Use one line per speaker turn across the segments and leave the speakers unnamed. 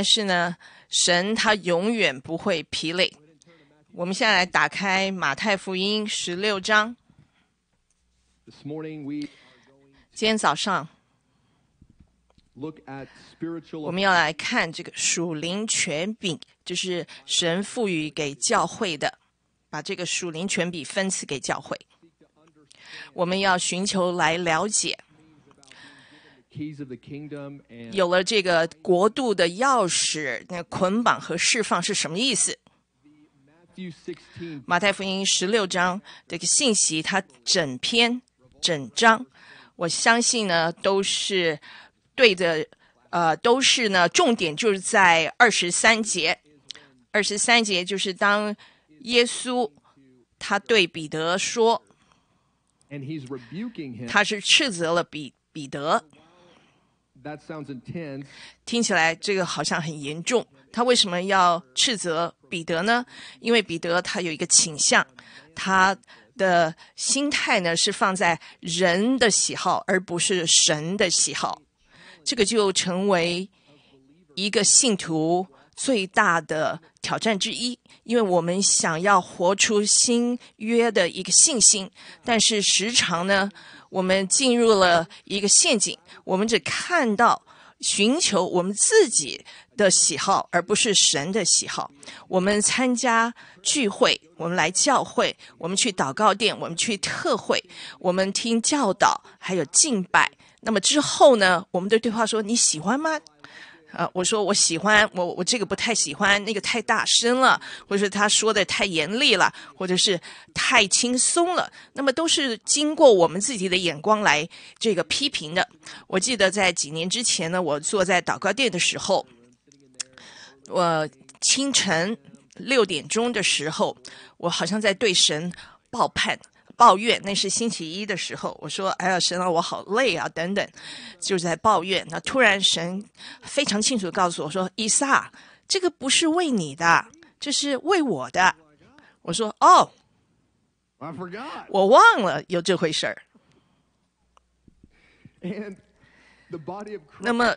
但是呢，神他永远不会疲累。我们现在来打开马太福音十六章。今天早上，我们要来看这个属灵权柄，就是神赋予给教会的，把这个属灵权柄分赐给教会。我们要寻求来了解。有了这个国度的钥匙，那捆绑和释放是什么意思？马太福音十六章这个信息，它整篇整章，我相信呢都是对的，呃都是呢重点就是在二十三节。二十三节就是当耶稣他对彼得说，他是斥责了彼彼得。听起来这个好像很严重。他为什么要斥责彼得呢？因为彼得他有一个倾向，他的心态呢是放在人的喜好，而不是神的喜好。这个就成为一个信徒最大的挑战之一。因为我们想要活出新约的一个信心，但是时常呢。我们进入了一个陷阱，我们只看到寻求我们自己的喜好，而不是神的喜好。我们参加聚会，我们来教会，我们去祷告殿，我们去特会，我们听教导，还有敬拜。那么之后呢？我们的对话说：“你喜欢吗？”呃，我说我喜欢我我这个不太喜欢那个太大声了，或者是他说的太严厉了，或者是太轻松了，那么都是经过我们自己的眼光来这个批评的。我记得在几年之前呢，我坐在祷告殿的时候，我清晨六点钟的时候，我好像在对神抱盼。抱怨那是星期一的时候，我说：“哎呀，神啊，我好累啊！”等等，就在抱怨。那突然，神非常清楚的告诉我说：“以撒，这个不是为你的，这是为我的。”我说：“哦，我忘了有这回事儿。”那么，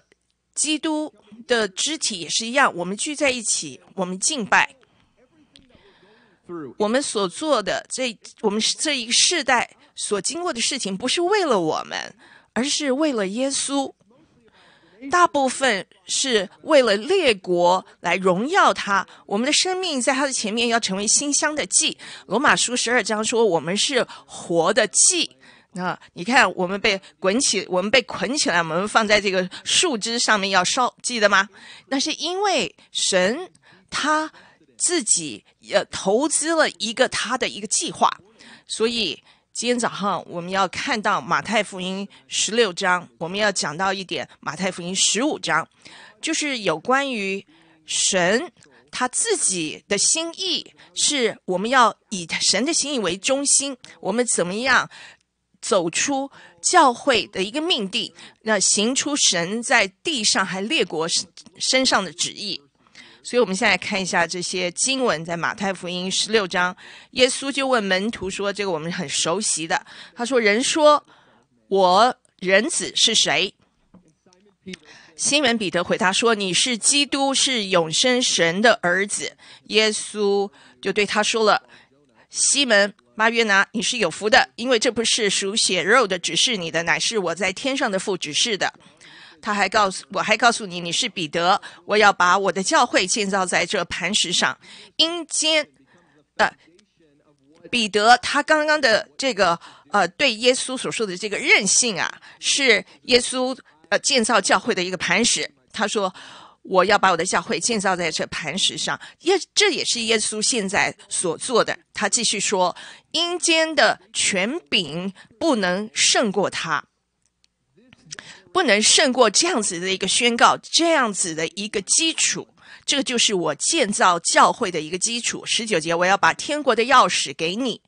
基督的肢体也是一样，我们聚在一起，我们敬拜。我们所做的这，我们这一世代所经过的事情，不是为了我们，而是为了耶稣。大部分是为了列国来荣耀他。我们的生命在他的前面要成为馨香的祭。罗马书十二章说，我们是活的祭。那你看，我们被滚起，我们被捆起来，我们放在这个树枝上面要烧，记得吗？那是因为神他。自己也投资了一个他的一个计划，所以今天早上我们要看到马太福音十六章，我们要讲到一点马太福音十五章，就是有关于神他自己的心意，是我们要以神的心意为中心，我们怎么样走出教会的一个命定，那行出神在地上还列国身上的旨意。所以，我们现在看一下这些经文，在马太福音十六章，耶稣就问门徒说：“这个我们很熟悉的。”他说：“人说我人子是谁？”西门彼得回答说：“你是基督，是永生神的儿子。”耶稣就对他说了：“西门，马约拿，你是有福的，因为这不是属血肉的指示你的，乃是我在天上的父指示的。”他还告诉我，还告诉你，你是彼得，我要把我的教会建造在这磐石上。阴间的彼得，他刚刚的这个呃，对耶稣所说的这个任性啊，是耶稣呃建造教会的一个磐石。他说，我要把我的教会建造在这磐石上。耶，这也是耶稣现在所做的。他继续说，阴间的权柄不能胜过他。不能胜过这样子的一个宣告，这样子的一个基础，这个就是我建造教会的一个基础。十九节，我要把天国的钥匙给你，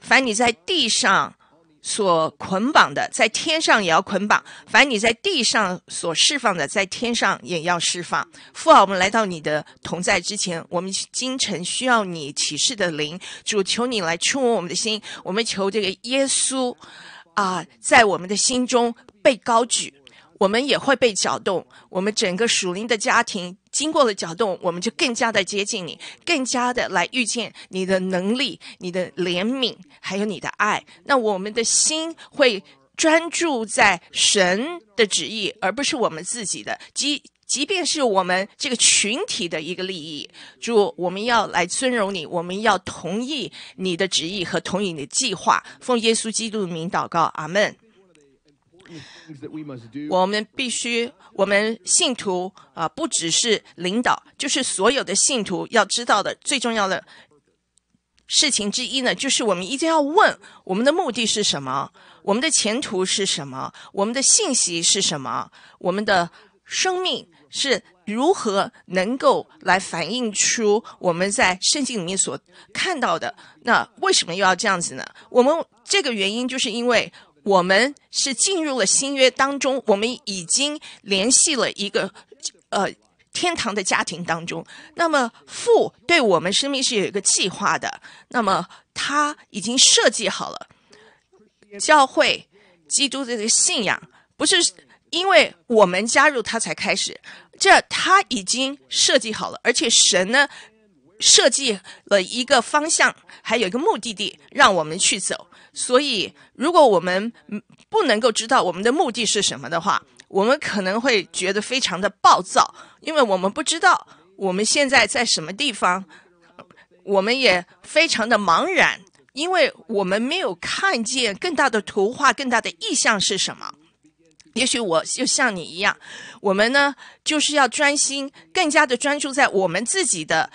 凡你在地上所捆绑的，在天上也要捆绑；凡你在地上所释放的，在天上也要释放。父啊，我们来到你的同在之前，我们今晨需要你启示的灵，主求你来触摸我们的心，我们求这个耶稣啊，在我们的心中。被高举，我们也会被搅动。我们整个属灵的家庭经过了搅动，我们就更加的接近你，更加的来遇见你的能力、你的怜悯，还有你的爱。那我们的心会专注在神的旨意，而不是我们自己的。即即便是我们这个群体的一个利益，主，我们要来尊荣你，我们要同意你的旨意和同意你的计划。奉耶稣基督的名祷告，阿门。我们必须，我们信徒啊，不只是领导，就是所有的信徒要知道的最重要的事情之一呢，就是我们一定要问：我们的目的是什么？我们的前途是什么？我们的信息是什么？我们的生命是如何能够来反映出我们在圣经里面所看到的？那为什么又要这样子呢？我们这个原因就是因为。我们是进入了新约当中，我们已经联系了一个，呃，天堂的家庭当中。那么父对我们生命是有一个计划的，那么他已经设计好了教会、基督这个信仰，不是因为我们加入他才开始，这他已经设计好了，而且神呢？设计了一个方向，还有一个目的地让我们去走。所以，如果我们不能够知道我们的目的是什么的话，我们可能会觉得非常的暴躁，因为我们不知道我们现在在什么地方，我们也非常的茫然，因为我们没有看见更大的图画、更大的意向是什么。也许我就像你一样，我们呢，就是要专心，更加的专注在我们自己的。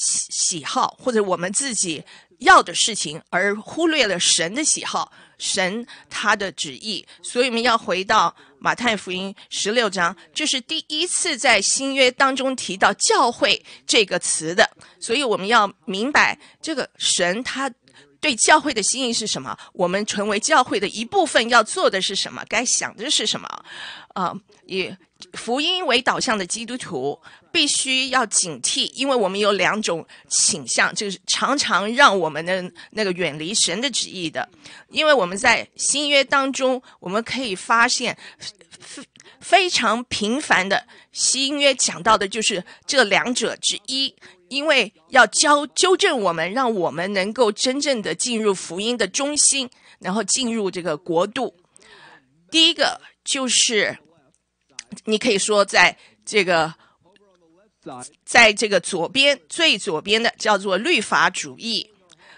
喜喜好或者我们自己要的事情，而忽略了神的喜好，神他的旨意。所以我们要回到马太福音十六章，就是第一次在新约当中提到“教会”这个词的。所以我们要明白，这个神他对教会的心意是什么？我们成为教会的一部分，要做的是什么？该想的是什么？啊，以福音为导向的基督徒。必须要警惕，因为我们有两种倾向，就是常常让我们的那个远离神的旨意的。因为我们在新约当中，我们可以发现非非常频繁的新约讲到的就是这两者之一。因为要教纠正我们，让我们能够真正的进入福音的中心，然后进入这个国度。第一个就是，你可以说在这个。在这个左边最左边的叫做律法主义，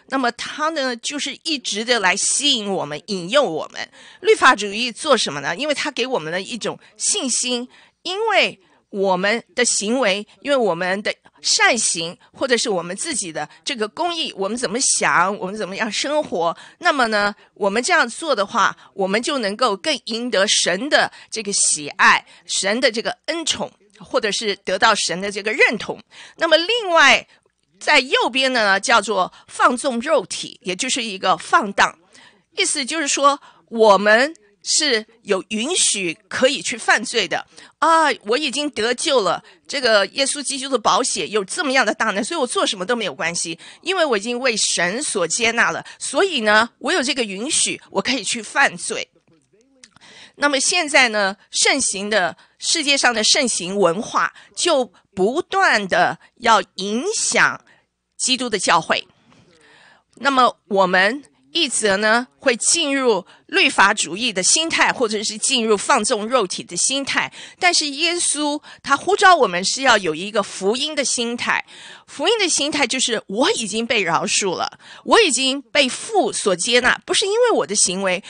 那么它呢就是一直的来吸引我们、引诱我们。律法主义做什么呢？因为它给我们的一种信心，因为我们的行为，因为我们的善行或者是我们自己的这个公益，我们怎么想，我们怎么样生活，那么呢，我们这样做的话，我们就能够更赢得神的这个喜爱、神的这个恩宠。或者是得到神的这个认同，那么另外在右边呢，叫做放纵肉体，也就是一个放荡。意思就是说，我们是有允许可以去犯罪的啊！我已经得救了，这个耶稣基督的保险有这么样的大呢，所以我做什么都没有关系，因为我已经为神所接纳了，所以呢，我有这个允许，我可以去犯罪。那么现在呢，盛行的。世界上的盛行文化就不断的要影响基督的教会，那么我们一则呢会进入律法主义的心态，或者是进入放纵肉体的心态，但是耶稣他呼召我们是要有一个福音的心态，福音的心态就是我已经被饶恕了，我已经被父所接纳，不是因为我的行为。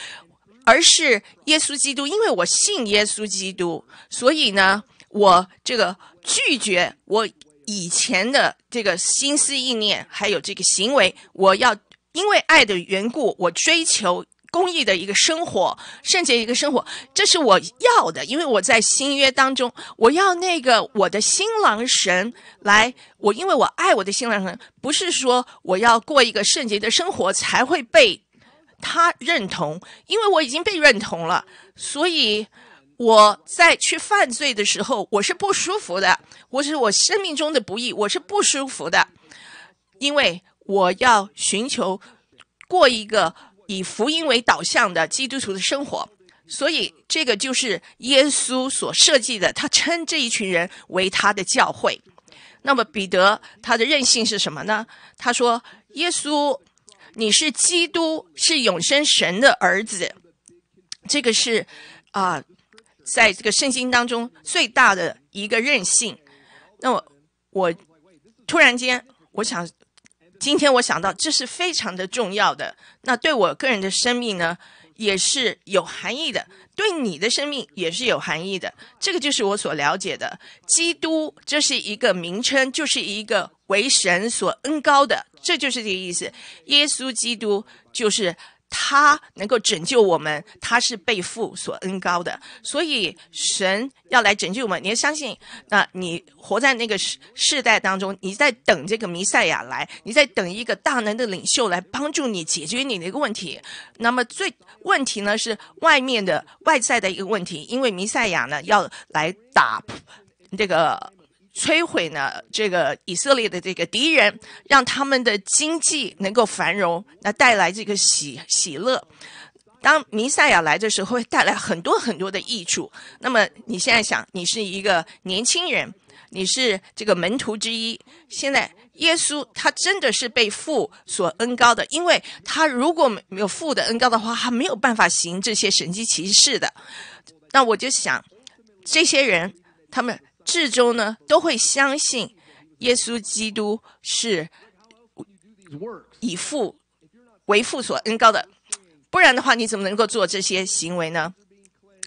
而是耶稣基督，因为我信耶稣基督，所以呢，我这个拒绝我以前的这个心思意念，还有这个行为，我要因为爱的缘故，我追求公益的一个生活，圣洁一个生活，这是我要的，因为我在新约当中，我要那个我的新郎神来，我因为我爱我的新郎神，不是说我要过一个圣洁的生活才会被。他认同，因为我已经被认同了，所以我在去犯罪的时候，我是不舒服的。我是我生命中的不易，我是不舒服的，因为我要寻求过一个以福音为导向的基督徒的生活。所以，这个就是耶稣所设计的。他称这一群人为他的教会。那么，彼得他的任性是什么呢？他说：“耶稣。”你是基督，是永生神的儿子，这个是啊，在这个圣经当中最大的一个任性。那我我突然间，我想今天我想到，这是非常的重要的。那对我个人的生命呢，也是有含义的；对你的生命也是有含义的。这个就是我所了解的基督，这是一个名称，就是一个为神所恩高的。这就是这个意思，耶稣基督就是他能够拯救我们，他是被父所恩高的，所以神要来拯救我们，你要相信。那你活在那个世代当中，你在等这个弥赛亚来，你在等一个大能的领袖来帮助你解决你的一个问题。那么最问题呢是外面的外在的一个问题，因为弥赛亚呢要来打这个。摧毁呢这个以色列的这个敌人，让他们的经济能够繁荣，那带来这个喜喜乐。当弥赛亚来的时候，会带来很多很多的益处。那么你现在想，你是一个年轻人，你是这个门徒之一。现在耶稣他真的是被父所恩高的，因为他如果没有父的恩高的话，他没有办法行这些神迹奇事的。那我就想，这些人他们。至终呢，都会相信耶稣基督是以父为父所恩高的，不然的话，你怎么能够做这些行为呢？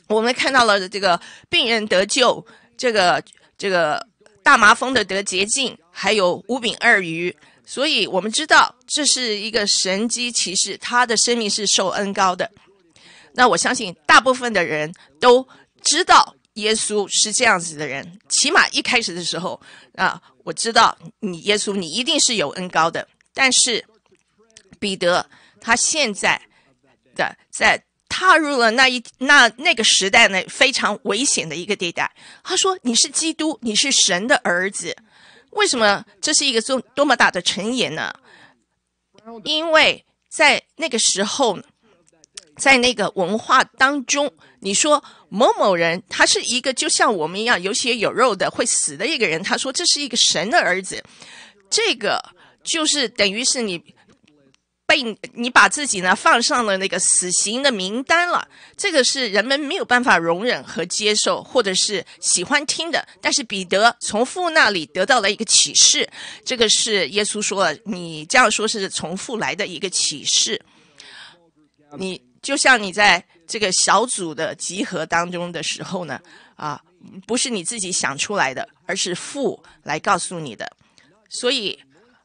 我们看到了这个病人得救，这个这个大麻风的得洁净，还有五饼二鱼，所以我们知道这是一个神机骑士，他的生命是受恩高的。那我相信大部分的人都知道。耶稣是这样子的人，起码一开始的时候啊，我知道你耶稣，你一定是有恩高的。但是彼得他现在的在踏入了那一那那个时代呢，非常危险的一个地带。他说：“你是基督，你是神的儿子。”为什么这是一个多多么大的成言呢？因为在那个时候，在那个文化当中，你说。某某人，他是一个就像我们一样有血有肉的会死的一个人。他说：“这是一个神的儿子，这个就是等于是你被你把自己呢放上了那个死刑的名单了。这个是人们没有办法容忍和接受，或者是喜欢听的。但是彼得从父那里得到了一个启示，这个是耶稣说你这样说是从父来的一个启示。你就像你在。”这个小组的集合当中的时候呢，啊，不是你自己想出来的，而是父来告诉你的。所以，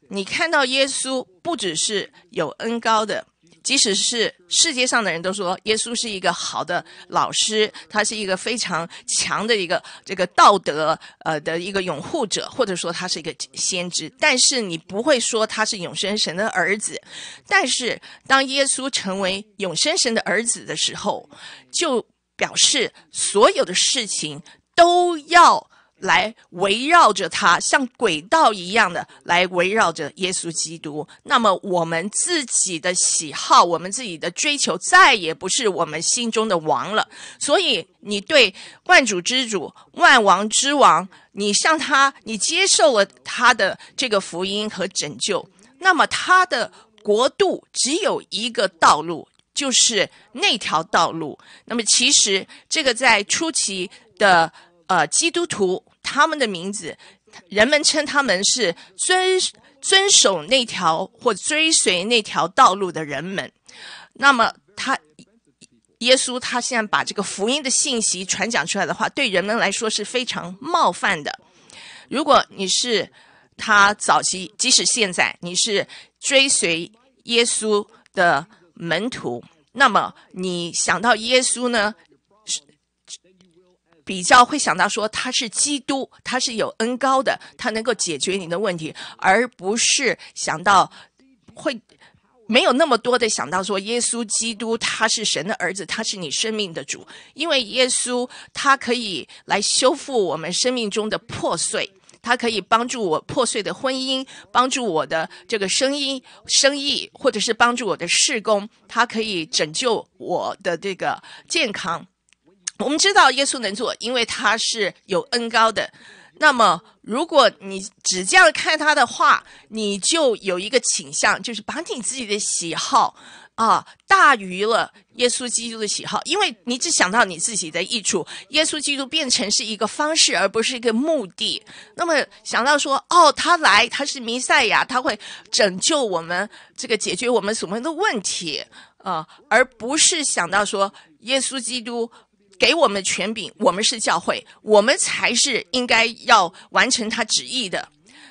你看到耶稣不只是有恩高的。即使是世界上的人都说耶稣是一个好的老师，他是一个非常强的一个这个道德呃的一个拥护者，或者说他是一个先知。但是你不会说他是永生神的儿子。但是当耶稣成为永生神的儿子的时候，就表示所有的事情都要。来围绕着他，像轨道一样的来围绕着耶稣基督。那么我们自己的喜好，我们自己的追求，再也不是我们心中的王了。所以你对万主之主、万王之王，你向他，你接受了他的这个福音和拯救。那么他的国度只有一个道路，就是那条道路。那么其实这个在初期的呃基督徒。他们的名字，人们称他们是遵遵守那条或追随那条道路的人们。那么，他耶稣他现在把这个福音的信息传讲出来的话，对人们来说是非常冒犯的。如果你是他早期，即使现在你是追随耶稣的门徒，那么你想到耶稣呢？比较会想到说他是基督，他是有恩高的，他能够解决你的问题，而不是想到会没有那么多的想到说耶稣基督他是神的儿子，他是你生命的主，因为耶稣他可以来修复我们生命中的破碎，他可以帮助我破碎的婚姻，帮助我的这个生意生意，或者是帮助我的事工，他可以拯救我的这个健康。我们知道耶稣能做，因为他是有恩高的。那么，如果你只这样看他的话，你就有一个倾向，就是把你自己的喜好啊大于了耶稣基督的喜好，因为你只想到你自己的益处，耶稣基督变成是一个方式，而不是一个目的。那么，想到说，哦，他来，他是弥赛亚，他会拯救我们，这个解决我们所问的问题啊，而不是想到说耶稣基督。给我们权柄，我们是教会，我们才是应该要完成他旨意的。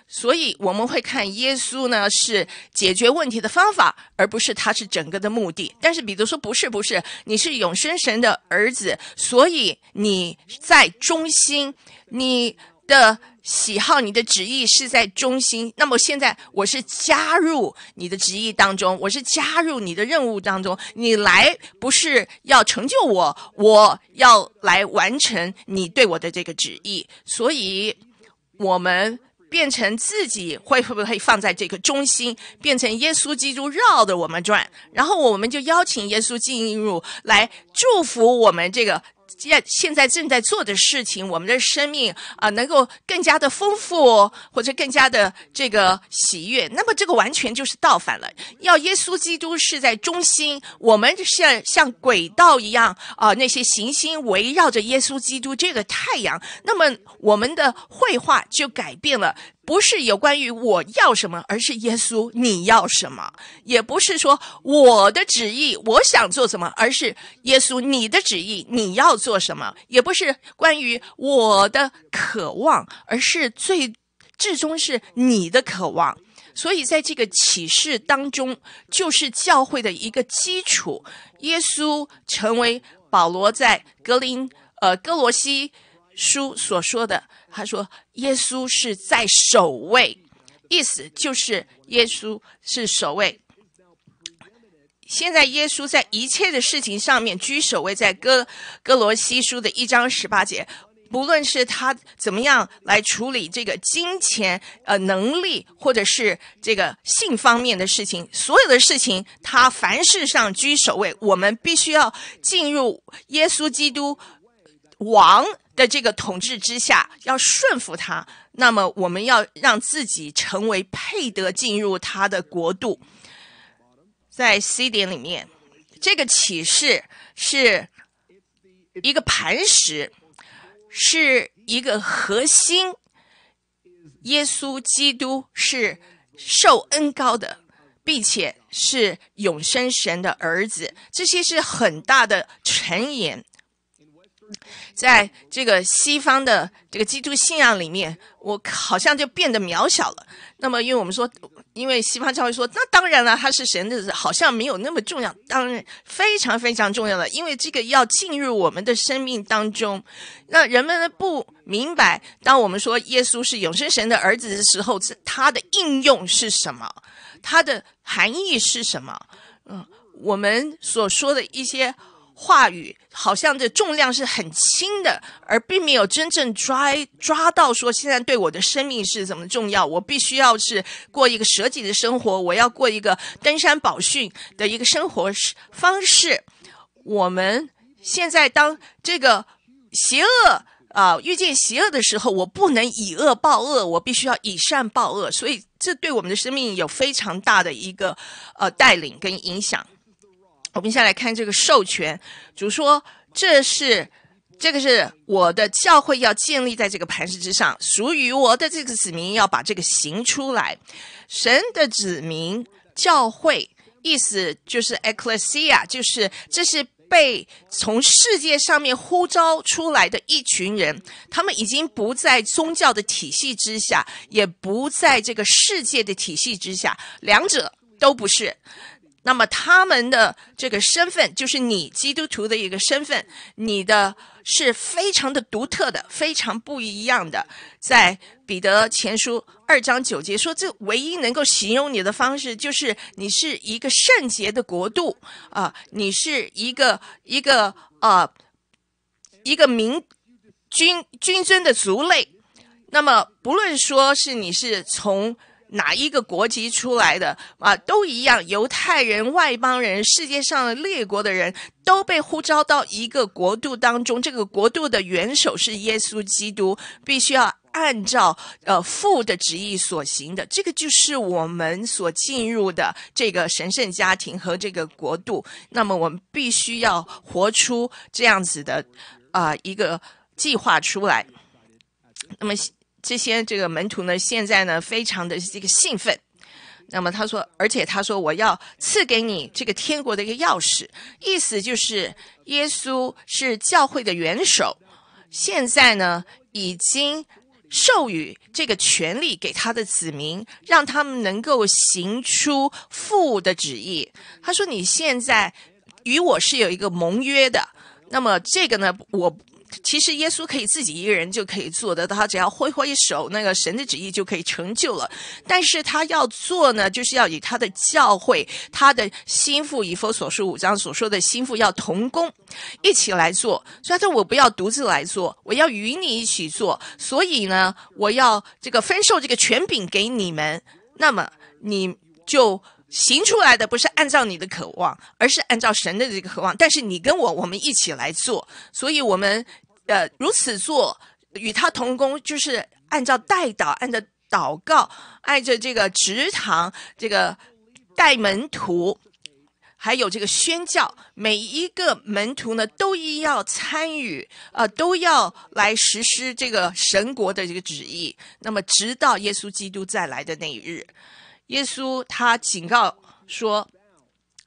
所以我们会看耶稣呢是解决问题的方法，而不是他是整个的目的。但是比如说，不是不是，你是永生神的儿子，所以你在中心，你的。喜好你的旨意是在中心，那么现在我是加入你的旨意当中，我是加入你的任务当中。你来不是要成就我，我要来完成你对我的这个旨意。所以，我们变成自己会不会放在这个中心，变成耶稣基督绕着我们转，然后我们就邀请耶稣进入来祝福我们这个。现现在正在做的事情，我们的生命啊，能够更加的丰富，或者更加的这个喜悦。那么这个完全就是倒反了。要耶稣基督是在中心，我们像像轨道一样啊，那些行星围绕着耶稣基督这个太阳。那么我们的绘画就改变了。不是有关于我要什么，而是耶稣你要什么；也不是说我的旨意我想做什么，而是耶稣你的旨意你要做什么；也不是关于我的渴望，而是最至终是你的渴望。所以，在这个启示当中，就是教会的一个基础。耶稣成为保罗在格林呃哥罗西。书所说的，他说耶稣是在首位，意思就是耶稣是首位。现在耶稣在一切的事情上面居首位，在哥哥罗西书的一章十八节，不论是他怎么样来处理这个金钱、呃能力，或者是这个性方面的事情，所有的事情他凡事上居首位。我们必须要进入耶稣基督王。在这个统治之下，要顺服他，那么我们要让自己成为配得进入他的国度。在 C 点里面，这个启示是一个磐石，是一个核心。耶稣基督是受恩高的，并且是永生神的儿子，这些是很大的传言。在这个西方的这个基督信仰里面，我好像就变得渺小了。那么，因为我们说，因为西方教会说，那当然了，他是神的好像没有那么重要。当然，非常非常重要的，因为这个要进入我们的生命当中。那人们不明白，当我们说耶稣是永生神的儿子的时候，是的应用是什么？它的含义是什么？嗯，我们所说的一些。话语好像这重量是很轻的，而并没有真正抓抓到说现在对我的生命是怎么重要。我必须要是过一个舍己的生活，我要过一个登山宝训的一个生活方式。我们现在当这个邪恶啊遇见邪恶的时候，我不能以恶报恶，我必须要以善报恶。所以这对我们的生命有非常大的一个呃带领跟影响。我们先来看这个授权，主说，这是这个是我的教会要建立在这个磐石之上，属于我的这个子民要把这个行出来。神的子民教会，意思就是 ecclesia，就是这是被从世界上面呼召出来的一群人，他们已经不在宗教的体系之下，也不在这个世界的体系之下，两者都不是。那么，他们的这个身份就是你基督徒的一个身份，你的是非常的独特的，非常不一样的。在彼得前书二章九节说，这唯一能够形容你的方式就是你是一个圣洁的国度啊，你是一个一个啊，一个民君君尊的族类。那么，不论说是你是从。哪一个国籍出来的啊，都一样。犹太人、外邦人、世界上的列国的人都被呼召到一个国度当中。这个国度的元首是耶稣基督，必须要按照呃父的旨意所行的。这个就是我们所进入的这个神圣家庭和这个国度。那么我们必须要活出这样子的啊一个计划出来。那么。这些这个门徒呢，现在呢非常的这个兴奋。那么他说，而且他说，我要赐给你这个天国的一个钥匙，意思就是耶稣是教会的元首，现在呢已经授予这个权利给他的子民，让他们能够行出父的旨意。他说，你现在与我是有一个盟约的，那么这个呢，我。其实耶稣可以自己一个人就可以做的，他只要挥挥手，那个神的旨意就可以成就了。但是他要做呢，就是要以他的教会、他的心腹，以佛所说五章所说的心腹要同工一起来做。所以说，我不要独自来做，我要与你一起做。所以呢，我要这个分授这个权柄给你们，那么你就。行出来的不是按照你的渴望，而是按照神的这个渴望。但是你跟我，我们一起来做，所以我们，呃，如此做，与他同工，就是按照代祷，按照祷告，按着这个职堂，这个带门徒，还有这个宣教，每一个门徒呢，都要参与，呃，都要来实施这个神国的这个旨意。那么，直到耶稣基督再来的那一日。耶稣他警告说：“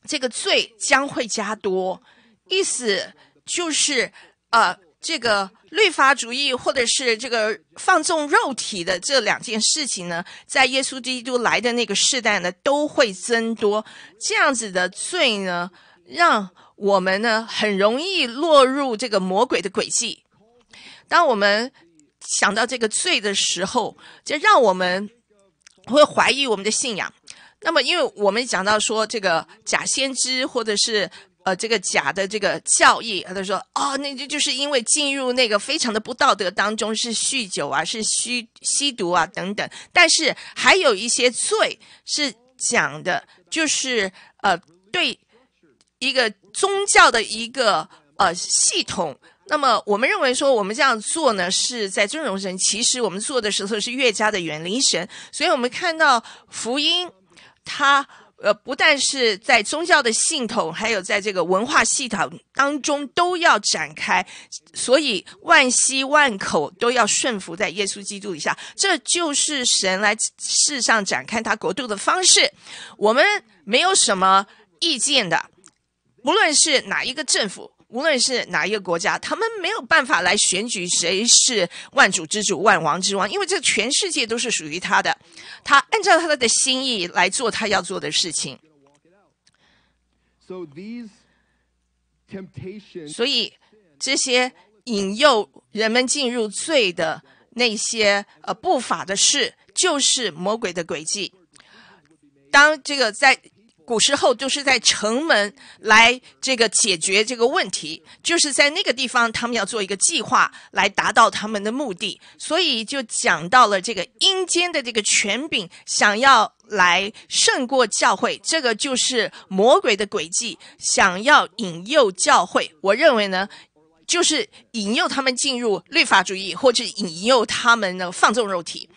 这个罪将会加多，意思就是，呃，这个律法主义或者是这个放纵肉体的这两件事情呢，在耶稣基督来的那个时代呢，都会增多。这样子的罪呢，让我们呢很容易落入这个魔鬼的轨迹。当我们想到这个罪的时候，就让我们。”会怀疑我们的信仰，那么因为我们讲到说这个假先知或者是呃这个假的这个教义，他说哦，那就就是因为进入那个非常的不道德当中，是酗酒啊，是吸吸毒啊等等，但是还有一些罪是讲的，就是呃对一个宗教的一个呃系统。那么，我们认为说，我们这样做呢，是在尊荣神。其实，我们做的时候是越加的远离神。所以，我们看到福音，它呃，不但是在宗教的系统，还有在这个文化系统当中都要展开。所以，万息万口都要顺服在耶稣基督以下。这就是神来世上展开他国度的方式。我们没有什么意见的，不论是哪一个政府。无论是哪一个国家，他们没有办法来选举谁是万主之主、万王之王，因为这全世界都是属于他的，他按照他的心意来做他要做的事情。所以这些引诱人们进入罪的那些呃不法的事，就是魔鬼的诡计。当这个在。古时候都是在城门来这个解决这个问题，就是在那个地方他们要做一个计划来达到他们的目的，所以就讲到了这个阴间的这个权柄想要来胜过教会，这个就是魔鬼的诡计，想要引诱教会。我认为呢，就是引诱他们进入律法主义，或者引诱他们呢放纵肉体。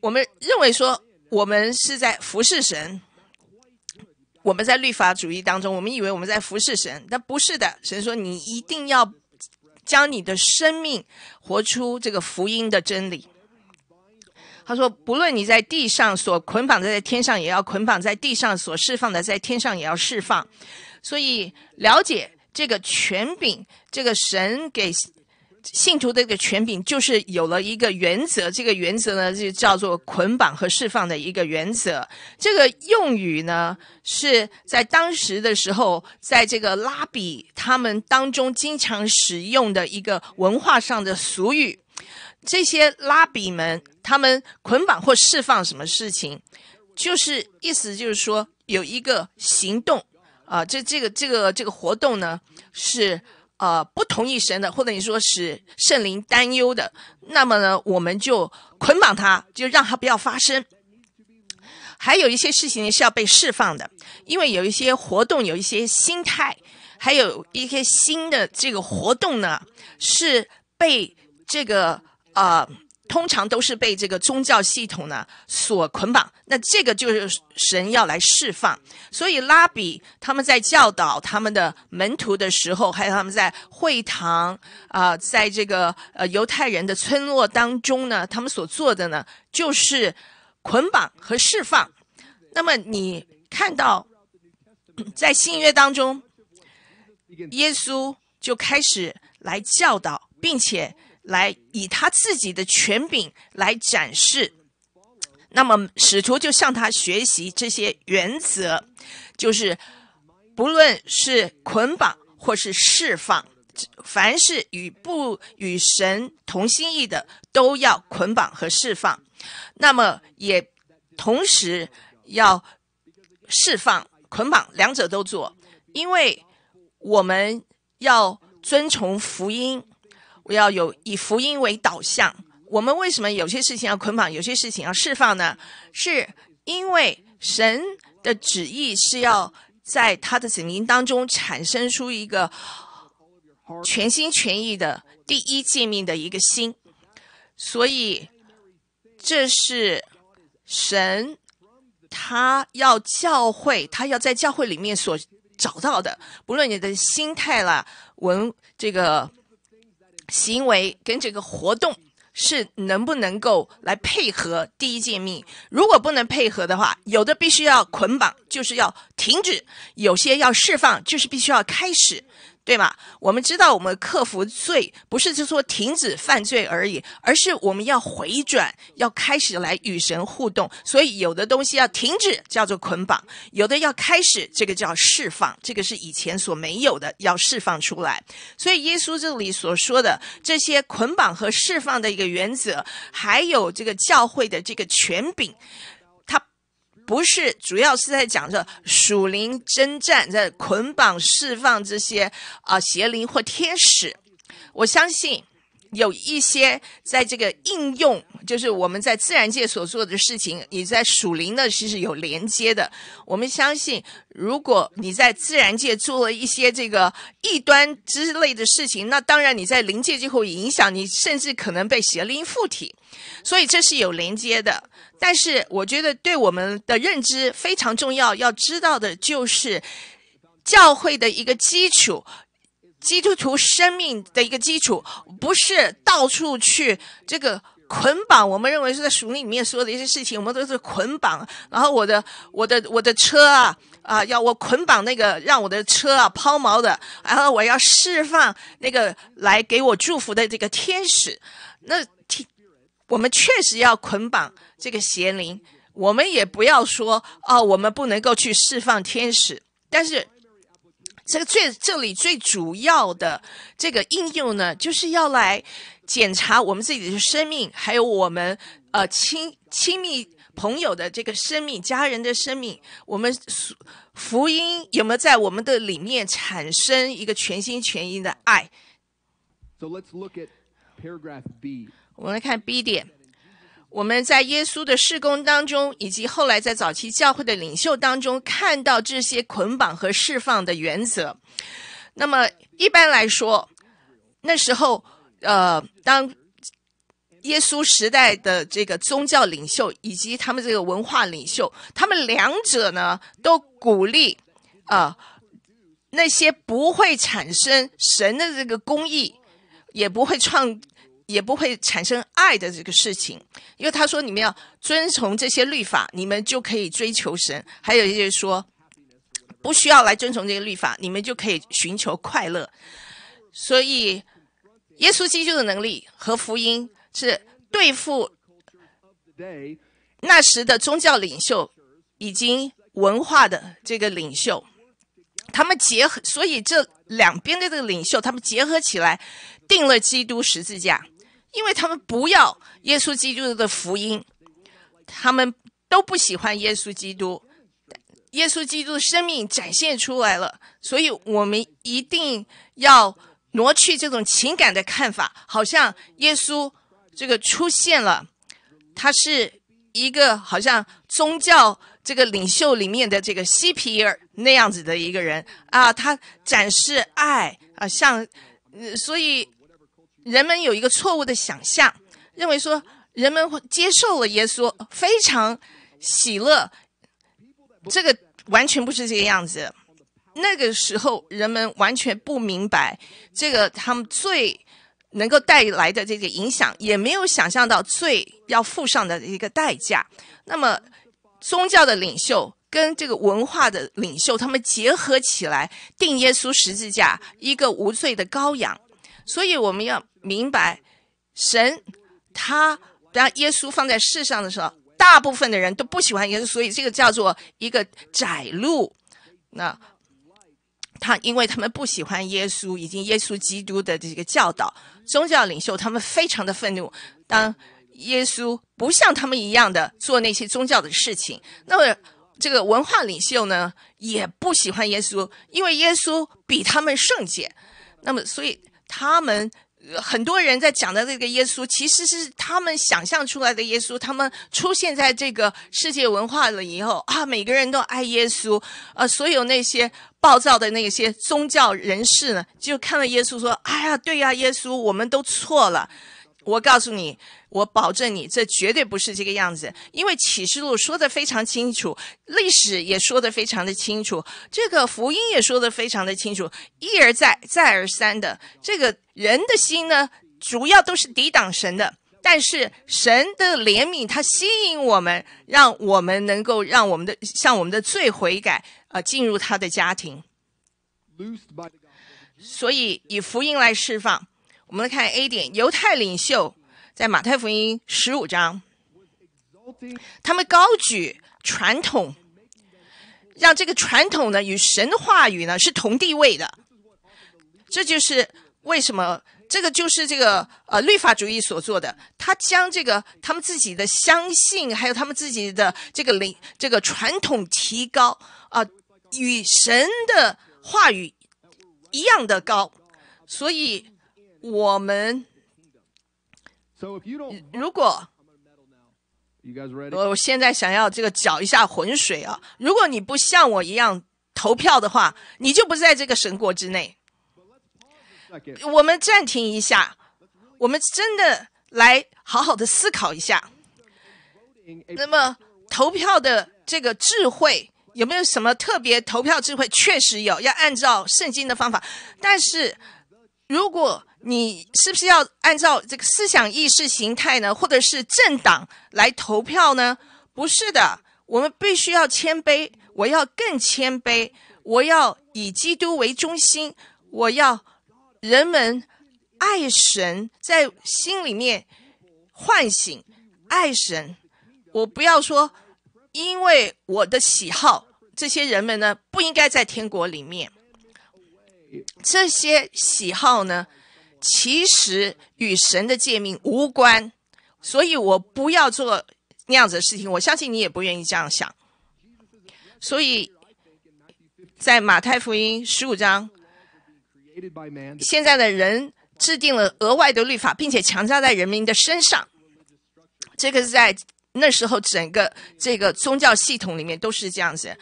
我们认为说，我们是在服侍神。我们在律法主义当中，我们以为我们在服侍神，但不是的。神说你一定要将你的生命活出这个福音的真理。他说，不论你在地上所捆绑的，在天上也要捆绑；在地上所释放的，在天上也要释放。所以，了解这个权柄，这个神给。信徒的一个权柄就是有了一个原则，这个原则呢就叫做捆绑和释放的一个原则。这个用语呢是在当时的时候，在这个拉比他们当中经常使用的一个文化上的俗语。这些拉比们他们捆绑或释放什么事情，就是意思就是说有一个行动啊，这这个这个这个活动呢是。呃，不同意神的，或者你说使圣灵担忧的，那么呢，我们就捆绑他，就让他不要发生。还有一些事情是要被释放的，因为有一些活动，有一些心态，还有一些新的这个活动呢，是被这个呃。通常都是被这个宗教系统呢所捆绑，那这个就是神要来释放。所以拉比他们在教导他们的门徒的时候，还有他们在会堂啊，在这个呃犹太人的村落当中呢，他们所做的呢就是捆绑和释放。那么你看到，在新约当中，耶稣就开始来教导，并且。来以他自己的权柄来展示，那么使徒就向他学习这些原则，就是不论是捆绑或是释放，凡是与不与神同心意的，都要捆绑和释放，那么也同时要释放捆绑，两者都做，因为我们要遵从福音。要有以福音为导向。我们为什么有些事情要捆绑，有些事情要释放呢？是因为神的旨意是要在他的子民当中产生出一个全心全意的、第一诫命的一个心。所以，这是神他要教会，他要在教会里面所找到的。不论你的心态啦，文这个。行为跟这个活动是能不能够来配合第一诫命。如果不能配合的话，有的必须要捆绑，就是要停止；有些要释放，就是必须要开始。对吗？我们知道，我们克服罪不是就说停止犯罪而已，而是我们要回转，要开始来与神互动。所以，有的东西要停止，叫做捆绑；有的要开始，这个叫释放。这个是以前所没有的，要释放出来。所以，耶稣这里所说的这些捆绑和释放的一个原则，还有这个教会的这个权柄。不是，主要是在讲着属灵征战，在捆绑、释放这些啊邪灵或天使。我相信有一些在这个应用，就是我们在自然界所做的事情，你在属灵的其实有连接的。我们相信，如果你在自然界做了一些这个异端之类的事情，那当然你在灵界就会影响你，甚至可能被邪灵附体。所以这是有连接的。但是我觉得对我们的认知非常重要，要知道的就是教会的一个基础，基督徒生命的一个基础，不是到处去这个捆绑。我们认为是在俗语里面说的一些事情，我们都是捆绑。然后我的我的我的车啊啊，要我捆绑那个让我的车啊抛锚的，然后我要释放那个来给我祝福的这个天使，那。我们确实要捆绑这个邪灵，我们也不要说哦，我们不能够去释放天使。但是，这个最这里最主要的这个应用呢，就是要来检查我们自己的生命，还有我们呃亲亲密朋友的这个生命、家人的生命，我们福音有没有在我们的里面产生一个全心全意的爱。So let's look at paragraph B. 我们来看 B 点，我们在耶稣的事工当中，以及后来在早期教会的领袖当中，看到这些捆绑和释放的原则。那么一般来说，那时候，呃，当耶稣时代的这个宗教领袖以及他们这个文化领袖，他们两者呢，都鼓励啊那些不会产生神的这个公义，也不会创。也不会产生爱的这个事情，因为他说你们要遵从这些律法，你们就可以追求神；还有一些说，不需要来遵从这些律法，你们就可以寻求快乐。所以，耶稣基督的能力和福音是对付那时的宗教领袖以及文化的这个领袖，他们结合，所以这两边的这个领袖他们结合起来定了基督十字架。因为他们不要耶稣基督的福音，他们都不喜欢耶稣基督。耶稣基督的生命展现出来了，所以我们一定要挪去这种情感的看法，好像耶稣这个出现了，他是一个好像宗教这个领袖里面的这个西皮尔那样子的一个人啊，他展示爱啊，像所以。人们有一个错误的想象，认为说人们接受了耶稣非常喜乐，这个完全不是这个样子。那个时候人们完全不明白这个他们最能够带来的这个影响，也没有想象到最要付上的一个代价。那么，宗教的领袖跟这个文化的领袖他们结合起来，定耶稣十字架，一个无罪的羔羊。所以我们要明白，神他当耶稣放在世上的时候，大部分的人都不喜欢耶稣，所以这个叫做一个窄路。那他因为他们不喜欢耶稣以及耶稣基督的这个教导，宗教领袖他们非常的愤怒。当耶稣不像他们一样的做那些宗教的事情，那么这个文化领袖呢也不喜欢耶稣，因为耶稣比他们圣洁。那么所以。他们很多人在讲的这个耶稣，其实是他们想象出来的耶稣。他们出现在这个世界文化了以后啊，每个人都爱耶稣啊。所有那些暴躁的那些宗教人士呢，就看到耶稣说：“哎呀，对呀，耶稣，我们都错了。”我告诉你。我保证你，这绝对不是这个样子，因为启示录说的非常清楚，历史也说的非常的清楚，这个福音也说的非常的清楚，一而再，再而三的，这个人的心呢，主要都是抵挡神的，但是神的怜悯，他吸引我们，让我们能够让我们的向我们的罪悔改，啊，进入他的家庭。所以以福音来释放，我们来看 A 点，犹太领袖。在马太福音十五章，他们高举传统，让这个传统呢与神的话语呢是同地位的。这就是为什么这个就是这个呃律法主义所做的，他将这个他们自己的相信，还有他们自己的这个灵这个传统提高啊，与神的话语一样的高。所以，我们。如果，我我现在想要这个搅一下浑水啊！如果你不像我一样投票的话，你就不在这个神国之内。我们暂停一下，我们真的来好好的思考一下。那么投票的这个智慧有没有什么特别？投票智慧确实有，要按照圣经的方法，但是。如果你是不是要按照这个思想意识形态呢，或者是政党来投票呢？不是的，我们必须要谦卑。我要更谦卑，我要以基督为中心。我要人们爱神，在心里面唤醒爱神。我不要说，因为我的喜好，这些人们呢不应该在天国里面。这些喜好呢，其实与神的诫命无关，所以我不要做那样子的事情。我相信你也不愿意这样想。所以在马太福音十五章，现在的人制定了额外的律法，并且强加在人民的身上。这个在那时候整个这个宗教系统里面都是这样子。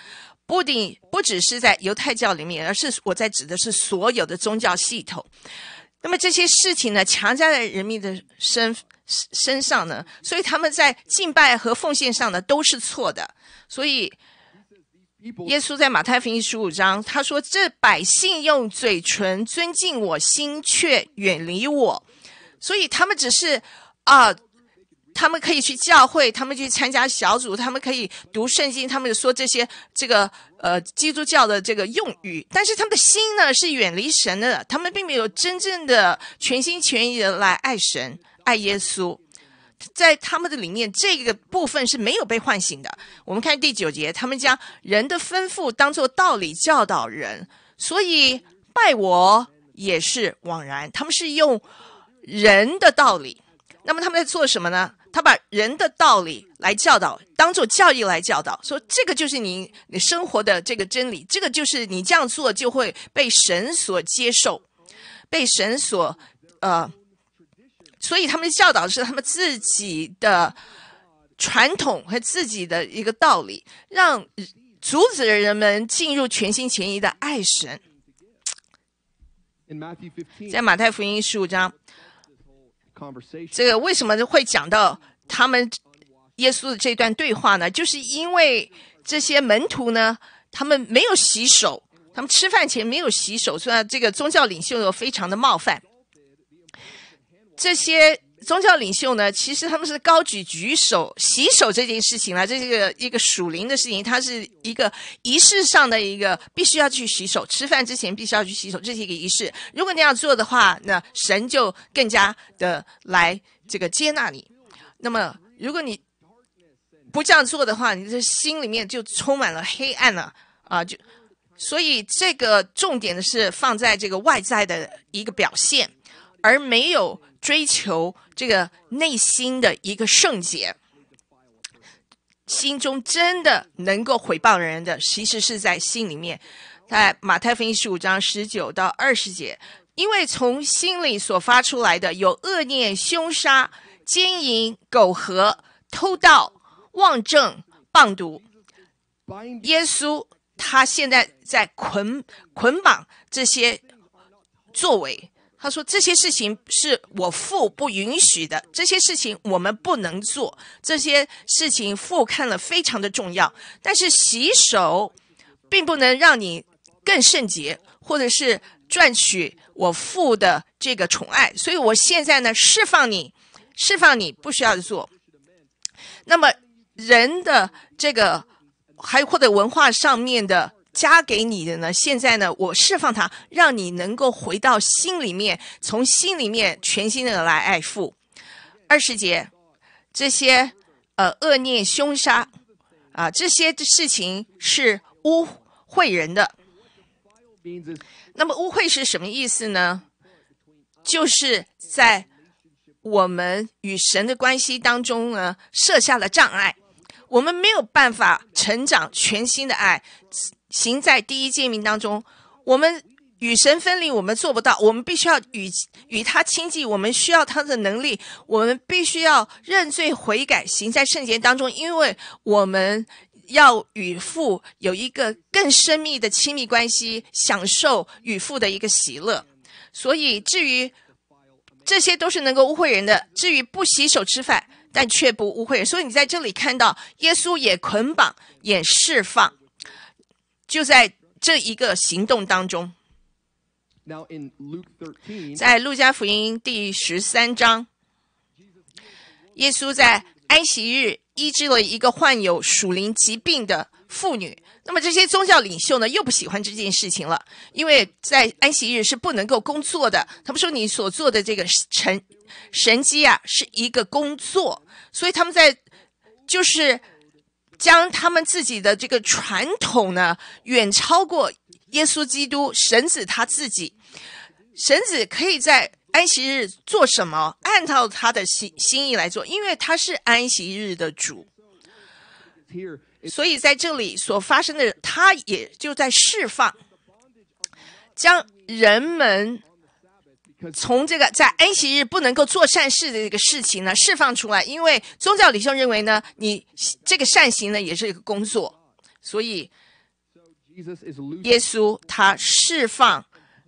不仅不只是在犹太教里面，而是我在指的是所有的宗教系统。那么这些事情呢，强加在人民的身身上呢，所以他们在敬拜和奉献上呢都是错的。所以，耶稣在马太福音十五章，他说：“这百姓用嘴唇尊敬我，心却远离我。”所以他们只是啊。他们可以去教会，他们去参加小组，他们可以读圣经，他们说这些这个呃基督教的这个用语，但是他们的心呢是远离神的，他们并没有真正的全心全意的来爱神、爱耶稣，在他们的里面这个部分是没有被唤醒的。我们看第九节，他们将人的吩咐当做道理教导人，所以拜我也是枉然。他们是用人的道理，那么他们在做什么呢？他把人的道理来教导，当做教义来教导，说这个就是你你生活的这个真理，这个就是你这样做就会被神所接受，被神所呃，所以他们的教导是他们自己的传统和自己的一个道理，让阻止人们进入全心全意的爱神。在马太福音十五章。这个为什么会讲到他们耶稣的这段对话呢？就是因为这些门徒呢，他们没有洗手，他们吃饭前没有洗手，所以这个宗教领袖又非常的冒犯。这些。宗教领袖呢，其实他们是高举举手洗手这件事情了，这是一个一个属灵的事情，它是一个仪式上的一个必须要去洗手，吃饭之前必须要去洗手，这是一个仪式。如果你要做的话，那神就更加的来这个接纳你。那么如果你不这样做的话，你的心里面就充满了黑暗了啊！就所以这个重点的是放在这个外在的一个表现，而没有追求。这个内心的一个圣洁，心中真的能够毁谤人的，其实是在心里面。在马太福音》十五章十九到二十节，因为从心里所发出来的，有恶念、凶杀、奸淫、苟合、偷盗、妄政、谤读。耶稣他现在在捆捆绑这些作为。他说：“这些事情是我父不允许的，这些事情我们不能做，这些事情父看了非常的重要。但是洗手，并不能让你更圣洁，或者是赚取我父的这个宠爱。所以我现在呢，释放你，释放你，不需要做。那么人的这个，还或者文化上面的。”加给你的呢？现在呢？我释放他，让你能够回到心里面，从心里面全新的来爱父。二十节，这些呃恶念凶杀啊，这些的事情是污秽人的。那么污秽是什么意思呢？就是在我们与神的关系当中呢设下了障碍，我们没有办法成长全新的爱。行在第一诫命当中，我们与神分离，我们做不到。我们必须要与与他亲近，我们需要他的能力，我们必须要认罪悔改，行在圣洁当中，因为我们要与父有一个更深密的亲密关系，享受与父的一个喜乐。所以，至于这些都是能够污秽人的；至于不洗手吃饭，但却不污秽人。所以，你在这里看到耶稣也捆绑，也释放。就在这一个行动当中，在路加福音第十三章，耶稣在安息日医治了一个患有鼠灵疾病的妇女。那么这些宗教领袖呢，又不喜欢这件事情了，因为在安息日是不能够工作的。他们说你所做的这个神神机啊，是一个工作，所以他们在就是。将他们自己的这个传统呢，远超过耶稣基督神子他自己。神子可以在安息日做什么？按照他的心心意来做，因为他是安息日的主。所以在这里所发生的，他也就在释放，将人们。从这个在安息日不能够做善事的这个事情呢释放出来，因为宗教理性认为呢，你这个善行呢也是一个工作，所以耶稣他释放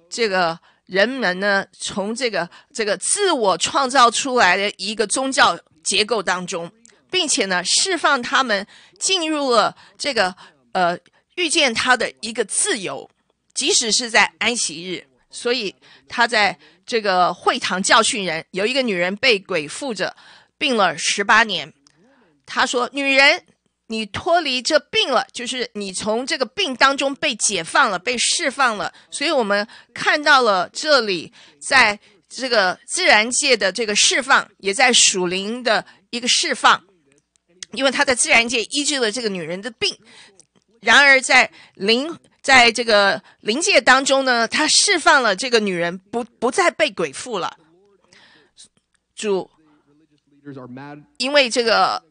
这个人们呢从这个这个自我创造出来的一个宗教结构当中，并且呢释放他们进入了这个呃遇见他的一个自由，即使是在安息日，所以他在。这个会堂教训人，有一个女人被鬼附着，病了十八年。他说：“女人，你脱离这病了，就是你从这个病当中被解放了，被释放了。所以，我们看到了这里，在这个自然界的这个释放，也在属灵的一个释放，因为他在自然界医治了这个女人的病。然而，在灵。”在这个灵界当中呢，他释放了这个女人，不不再被鬼附了。主，因为这个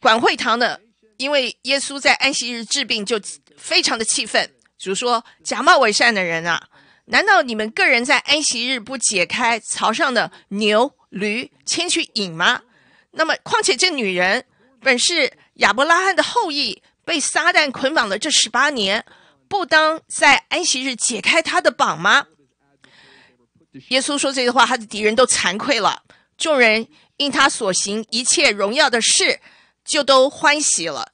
管会堂的，因为耶稣在安息日治病，就非常的气愤，就说：“假冒伪善的人啊，难道你们个人在安息日不解开槽上的牛驴牵去引吗？那么，况且这女人本是亚伯拉罕的后裔，被撒旦捆绑了这十八年。”不当在安息日解开他的绑吗？耶稣说这句话，他的敌人都惭愧了。众人因他所行一切荣耀的事，就都欢喜了。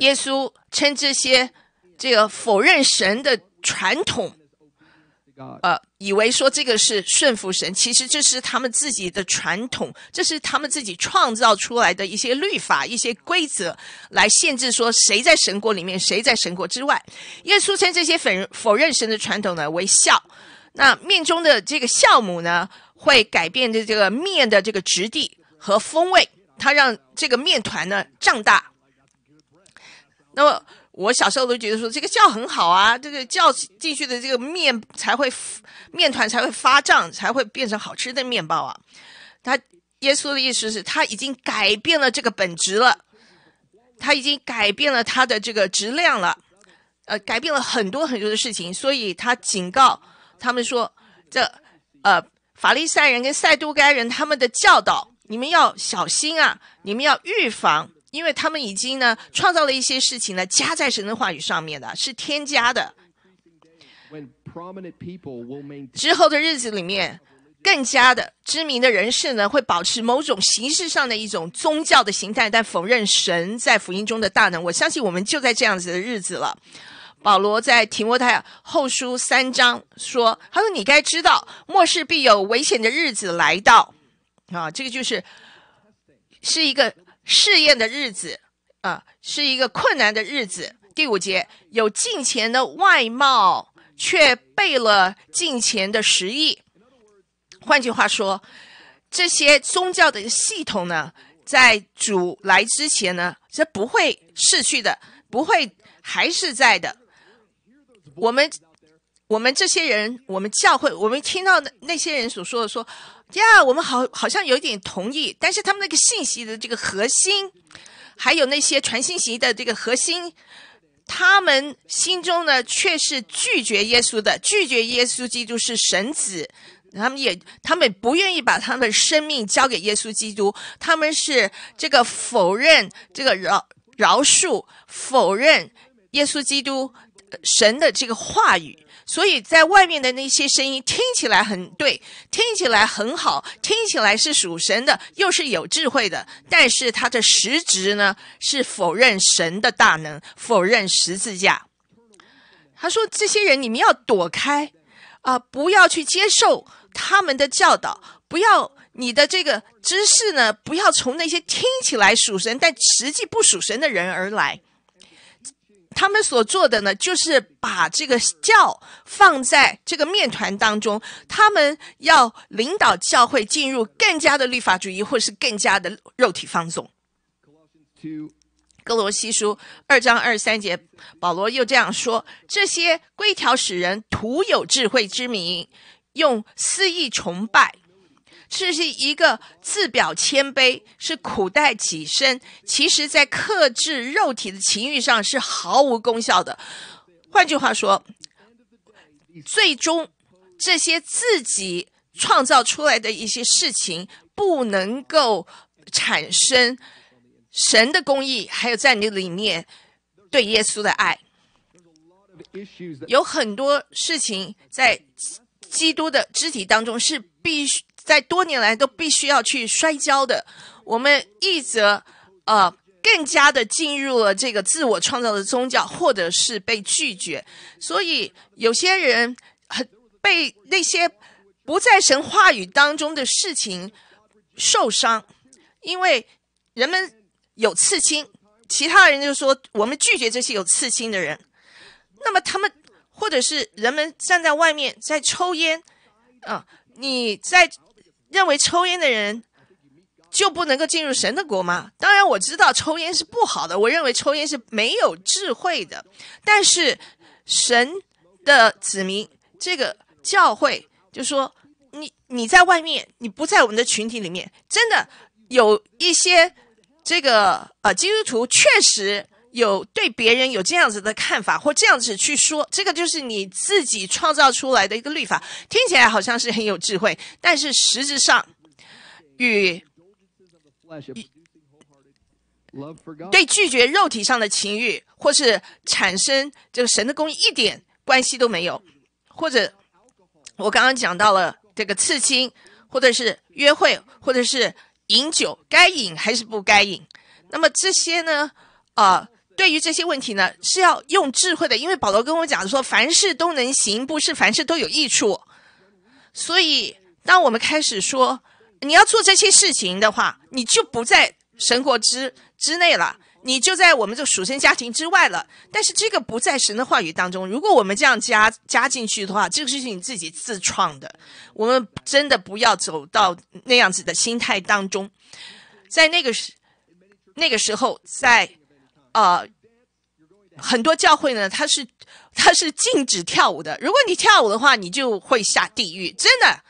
耶稣称这些这个否认神的传统。呃，以为说这个是顺服神，其实这是他们自己的传统，这是他们自己创造出来的一些律法、一些规则，来限制说谁在神国里面，谁在神国之外。耶稣称这些否认否认神的传统呢为孝，那面中的这个酵母呢，会改变的这个面的这个质地和风味，它让这个面团呢胀大。那么。我小时候都觉得说这个酵很好啊，这个酵进去的这个面才会面团才会发胀，才会变成好吃的面包啊。他耶稣的意思是他已经改变了这个本质了，他已经改变了他的这个质量了，呃，改变了很多很多的事情，所以他警告他们说：这呃法利赛人跟赛都该人他们的教导，你们要小心啊，你们要预防。因为他们已经呢创造了一些事情呢，加在神的话语上面的，是添加的。之后的日子里面，更加的知名的人士呢会保持某种形式上的一种宗教的形态，但否认神在福音中的大能。我相信我们就在这样子的日子了。保罗在提摩太后书三章说：“他说你该知道，末世必有危险的日子来到。”啊，这个就是是一个。试验的日子啊，是一个困难的日子。第五节有金前的外貌，却背了金前的实意。换句话说，这些宗教的系统呢，在主来之前呢，这不会逝去的，不会还是在的。我们，我们这些人，我们教会，我们听到的那些人所说的说。第二，我们好，好像有点同意，但是他们那个信息的这个核心，还有那些传信息的这个核心，他们心中呢却是拒绝耶稣的，拒绝耶稣基督是神子，他们也，他们不愿意把他们生命交给耶稣基督，他们是这个否认这个饶饶恕，否认耶稣基督神的这个话语。所以在外面的那些声音听起来很对，听起来很好，听起来是属神的，又是有智慧的。但是他的实质呢，是否认神的大能，否认十字架。他说：“这些人，你们要躲开，啊，不要去接受他们的教导，不要你的这个知识呢，不要从那些听起来属神但实际不属神的人而来。”他们所做的呢，就是把这个教放在这个面团当中。他们要领导教会进入更加的律法主义，或是更加的肉体放纵。哥罗西书二章二十三节，保罗又这样说：这些规条使人徒有智慧之名，用私意崇拜。这是一个自表谦卑，是苦待己身，其实在克制肉体的情欲上是毫无功效的。换句话说，最终这些自己创造出来的一些事情，不能够产生神的公义，还有在你里面对耶稣的爱，有很多事情在基督的肢体当中是必须。在多年来都必须要去摔跤的，我们一则，呃，更加的进入了这个自我创造的宗教，或者是被拒绝，所以有些人很被那些不在神话语当中的事情受伤，因为人们有刺青，其他人就说我们拒绝这些有刺青的人，那么他们或者是人们站在外面在抽烟，啊，你在。认为抽烟的人就不能够进入神的国吗？当然，我知道抽烟是不好的。我认为抽烟是没有智慧的。但是，神的子民这个教会就说：“你你在外面，你不在我们的群体里面，真的有一些这个啊基督徒确实。”有对别人有这样子的看法或这样子去说，这个就是你自己创造出来的一个律法，听起来好像是很有智慧，但是实质上与对拒绝肉体上的情欲或是产生这个神的工一点关系都没有。或者我刚刚讲到了这个刺青，或者是约会，或者是饮酒，该饮还是不该饮？那么这些呢？啊。对于这些问题呢，是要用智慧的，因为保罗跟我讲说，凡事都能行，不是凡事都有益处。所以，当我们开始说你要做这些事情的话，你就不在神国之之内了，你就在我们这属神家庭之外了。但是，这个不在神的话语当中。如果我们这样加加进去的话，这个事情你自己自创的。我们真的不要走到那样子的心态当中。在那个时，那个时候，在。呃，很多教会呢，它是它是禁止跳舞的。如果你跳舞的话，你就会下地狱，真的。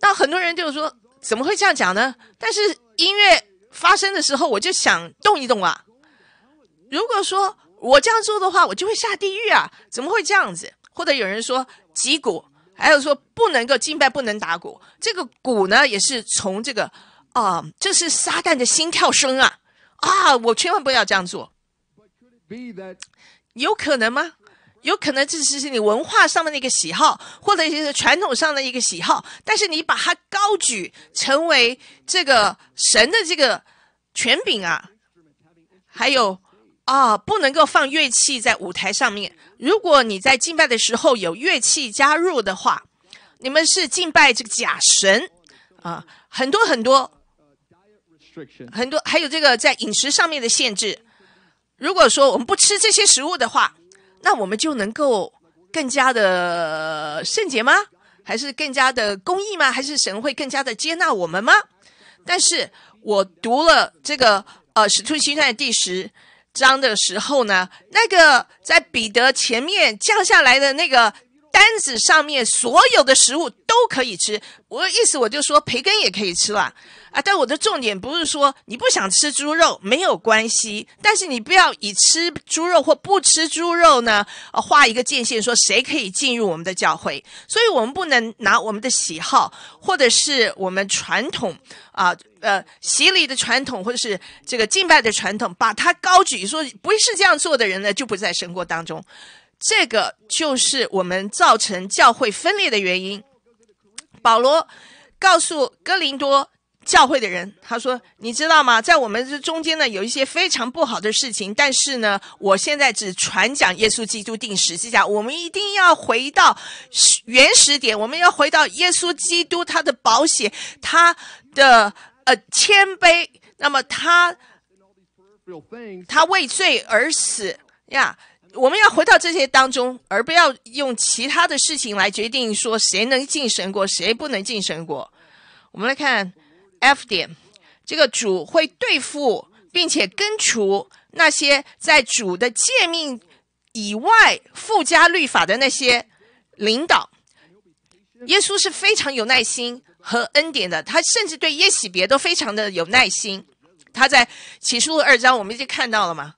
那很多人就是说，怎么会这样讲呢？但是音乐发生的时候，我就想动一动啊。如果说我这样做的话，我就会下地狱啊？怎么会这样子？或者有人说击鼓，还有说不能够敬拜，不能打鼓。这个鼓呢，也是从这个啊，这是撒旦的心跳声啊啊！我千万不要这样做。有可能吗？有可能，这只是你文化上的那个喜好，或者是传统上的一个喜好。但是你把它高举成为这个神的这个权柄啊，还有啊，不能够放乐器在舞台上面。如果你在敬拜的时候有乐器加入的话，你们是敬拜这个假神啊！很多很多，很多还有这个在饮食上面的限制。如果说我们不吃这些食物的话，那我们就能够更加的圣洁吗？还是更加的公义吗？还是神会更加的接纳我们吗？但是我读了这个呃使徒行传第十章的时候呢，那个在彼得前面降下来的那个单子上面所有的食物都可以吃。我意思我就说培根也可以吃了。啊！但我的重点不是说你不想吃猪肉没有关系，但是你不要以吃猪肉或不吃猪肉呢，呃，画一个界限，说谁可以进入我们的教会。所以我们不能拿我们的喜好或者是我们传统啊，呃，洗礼的传统或者是这个敬拜的传统，把它高举，说不是这样做的人呢就不在神国当中。这个就是我们造成教会分裂的原因。保罗告诉哥林多。教会的人，他说：“你知道吗？在我们这中间呢，有一些非常不好的事情。但是呢，我现在只传讲耶稣基督定时记下，我们一定要回到原始点，我们要回到耶稣基督他的保险，他的呃谦卑。那么他他为罪而死呀，我们要回到这些当中，而不要用其他的事情来决定说谁能进神国，谁不能进神国。我们来看。” F 点，这个主会对付并且根除那些在主的诫命以外附加律法的那些领导。耶稣是非常有耐心和恩典的，他甚至对耶洗别都非常的有耐心。他在启示录二章，我们已经看到了嘛。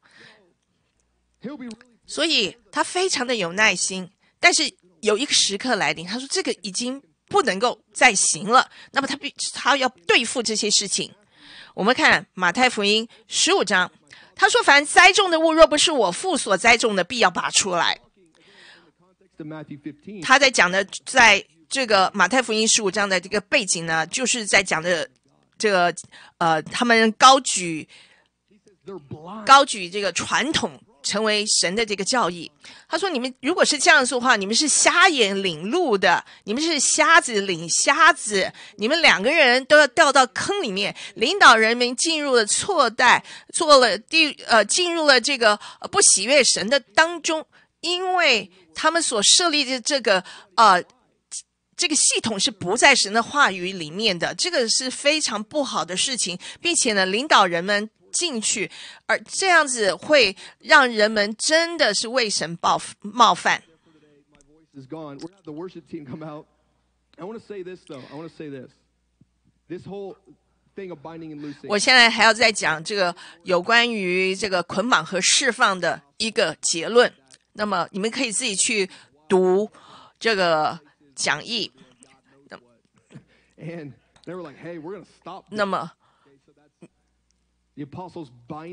所以他非常的有耐心，但是有一个时刻来临，他说这个已经。不能够再行了，那么他必他要对付这些事情。我们看马太福音十五章，他说：“凡栽种的物，若不是我父所栽种的，必要拔出来。”他在讲的，在这个马太福音十五章的这个背景呢，就是在讲的这个呃，他们高举高举这个传统。成为神的这个教义，他说：“你们如果是这样说的话，你们是瞎眼领路的，你们是瞎子领瞎子，你们两个人都要掉到坑里面，领导人民进入了错代，做了第呃，进入了这个不喜悦神的当中，因为他们所设立的这个呃。”这个系统是不在神的话语里面的，这个是非常不好的事情，并且呢，领导人们。”进去，而这样子会让人们真的是为神冒冒犯。我现在还要再讲这个有关于这个捆绑和释放的一个结论。那么你们可以自己去读这个讲义。那么。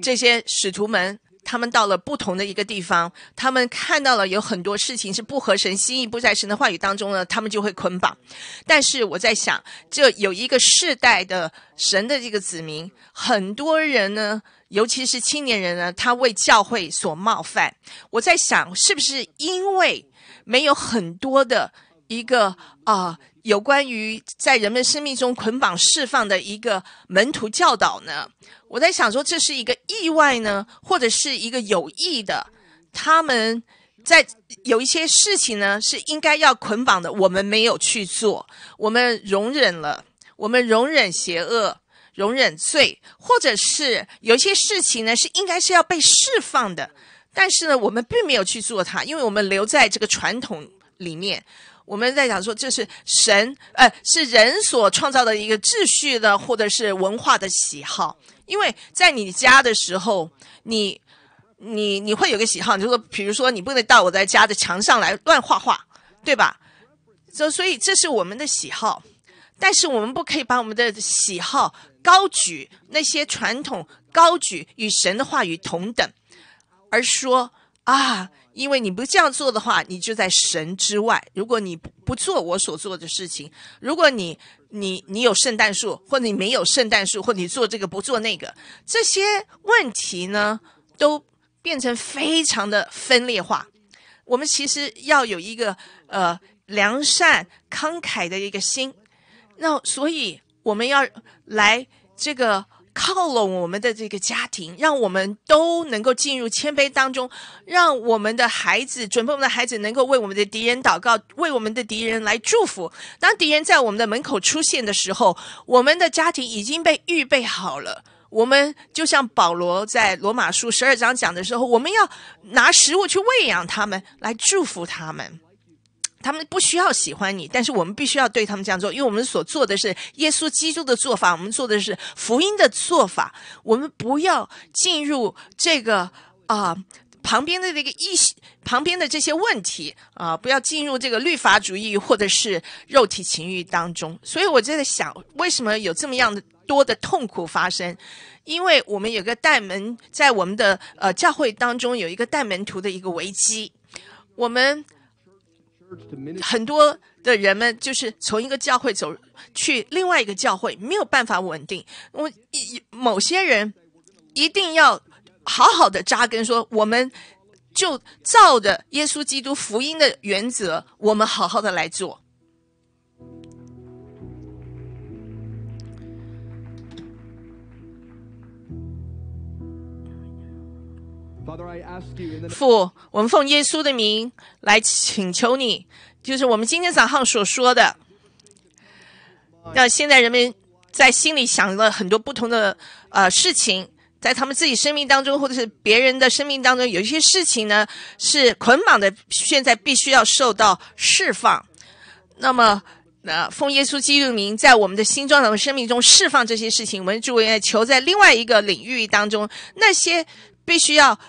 这些使徒们，他们到了不同的一个地方，他们看到了有很多事情是不合神心意、不在神的话语当中呢，他们就会捆绑。但是我在想，这有一个世代的神的这个子民，很多人呢，尤其是青年人呢，他为教会所冒犯。我在想，是不是因为没有很多的一个啊？有关于在人们生命中捆绑释放的一个门徒教导呢？我在想说，这是一个意外呢，或者是一个有意的。他们在有一些事情呢是应该要捆绑的，我们没有去做，我们容忍了，我们容忍邪恶，容忍罪，或者是有一些事情呢是应该是要被释放的，但是呢我们并没有去做它，因为我们留在这个传统里面。我们在讲说，这是神，呃，是人所创造的一个秩序的，或者是文化的喜好。因为，在你家的时候，你，你你会有个喜好，就是说，比如说，你不能到我在家的墙上来乱画画，对吧？所所以这是我们的喜好，但是我们不可以把我们的喜好高举那些传统，高举与神的话语同等，而说啊。因为你不这样做的话，你就在神之外。如果你不做我所做的事情，如果你你你有圣诞树，或者你没有圣诞树，或你做这个不做那个，这些问题呢，都变成非常的分裂化。我们其实要有一个呃良善慷慨的一个心，那所以我们要来这个。靠拢我们的这个家庭，让我们都能够进入谦卑当中，让我们的孩子准备，我们的孩子能够为我们的敌人祷告，为我们的敌人来祝福。当敌人在我们的门口出现的时候，我们的家庭已经被预备好了。我们就像保罗在罗马书十二章讲的时候，我们要拿食物去喂养他们，来祝福他们。他们不需要喜欢你，但是我们必须要对他们这样做，因为我们所做的是耶稣基督的做法，我们做的是福音的做法。我们不要进入这个啊旁边的这个一旁边的这些问题啊，不要进入这个律法主义或者是肉体情欲当中。所以我就在想，为什么有这么样的多的痛苦发生？因为我们有个大门在我们的呃教会当中有一个大门徒的一个危机，我们。很多的人们就是从一个教会走去另外一个教会，没有办法稳定。我某些人一定要好好的扎根，说我们就照着耶稣基督福音的原则，我们好好的来做。父，我们奉耶稣的名来请求你，就是我们今天早上所说的。那现在人们在心里想了很多不同的呃事情，在他们自己生命当中，或者是别人的生命当中，有一些事情呢是捆绑的，现在必须要受到释放。那么，那奉耶稣基督的名，在我们的新创的生命中释放这些事情，我们祝愿求在另外一个领域当中，那些必须要。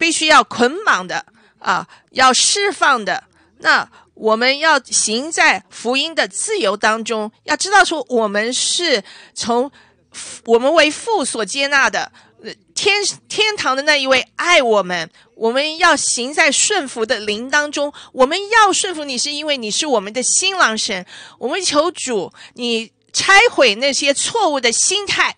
必须要捆绑的啊，要释放的。那我们要行在福音的自由当中，要知道说我们是从我们为父所接纳的天天堂的那一位爱我们。我们要行在顺服的灵当中，我们要顺服你，是因为你是我们的新郎神。我们求主，你拆毁那些错误的心态。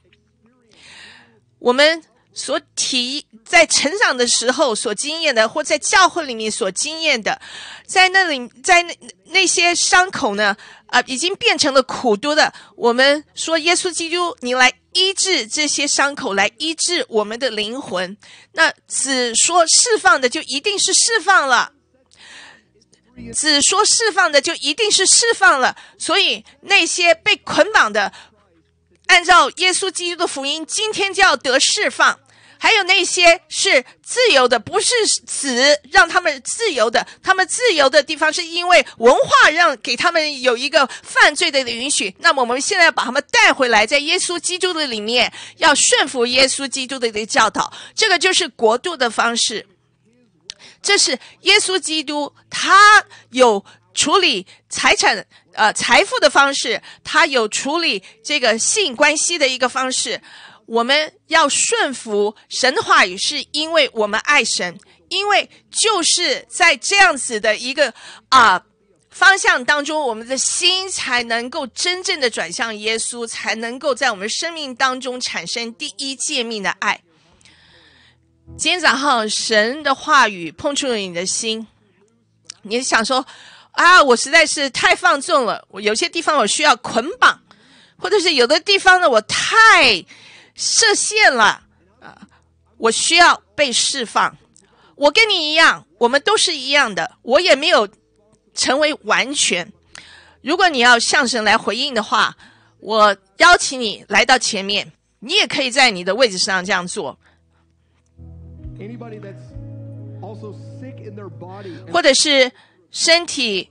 我们。所提在成长的时候所经验的，或在教会里面所经验的，在那里，在那那些伤口呢？啊，已经变成了苦毒的。我们说，耶稣基督，你来医治这些伤口，来医治我们的灵魂。那只说释放的，就一定是释放了；只说释放的，就一定是释放了。所以那些被捆绑的，按照耶稣基督的福音，今天就要得释放。还有那些是自由的，不是死让他们自由的，他们自由的地方是因为文化让给他们有一个犯罪的允许。那么我们现在要把他们带回来，在耶稣基督的里面要顺服耶稣基督的这个教导。这个就是国度的方式，这是耶稣基督他有处理财产呃财富的方式，他有处理这个性关系的一个方式。我们要顺服神的话语，是因为我们爱神，因为就是在这样子的一个啊方向当中，我们的心才能够真正的转向耶稣，才能够在我们生命当中产生第一诫命的爱。今天早上神的话语碰触了你的心，你想说啊，我实在是太放纵了，我有些地方我需要捆绑，或者是有的地方呢，我太。射限了啊！我需要被释放。我跟你一样，我们都是一样的。我也没有成为完全。如果你要向神来回应的话，我邀请你来到前面。你也可以在你的位置上这样做。或者是身体